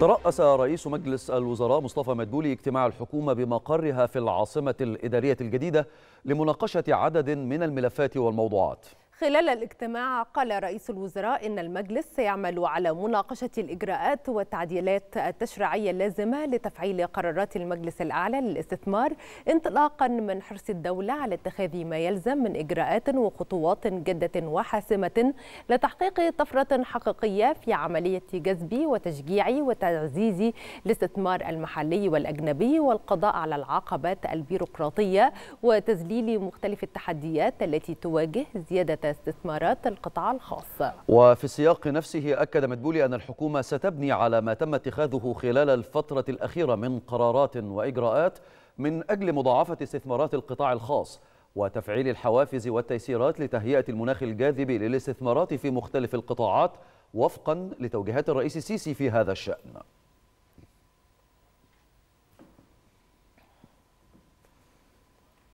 ترأس رئيس مجلس الوزراء مصطفى مدبولي اجتماع الحكومة بمقرها في العاصمة الإدارية الجديدة لمناقشة عدد من الملفات والموضوعات خلال الاجتماع قال رئيس الوزراء إن المجلس سيعمل على مناقشة الإجراءات والتعديلات التشريعية اللازمة لتفعيل قرارات المجلس الأعلى للاستثمار انطلاقا من حرص الدولة على اتخاذ ما يلزم من إجراءات وخطوات جادة وحاسمة لتحقيق طفرة حقيقية في عملية جذب وتشجيع وتعزيز الاستثمار المحلي والأجنبي والقضاء على العقبات البيروقراطية وتذليل مختلف التحديات التي تواجه زيادة استثمارات القطاع الخاص وفي السياق نفسه أكد مدبولي أن الحكومة ستبني على ما تم اتخاذه خلال الفترة الأخيرة من قرارات وإجراءات من أجل مضاعفة استثمارات القطاع الخاص وتفعيل الحوافز والتيسيرات لتهيئة المناخ الجاذب للاستثمارات في مختلف القطاعات وفقا لتوجيهات الرئيس السيسي في هذا الشأن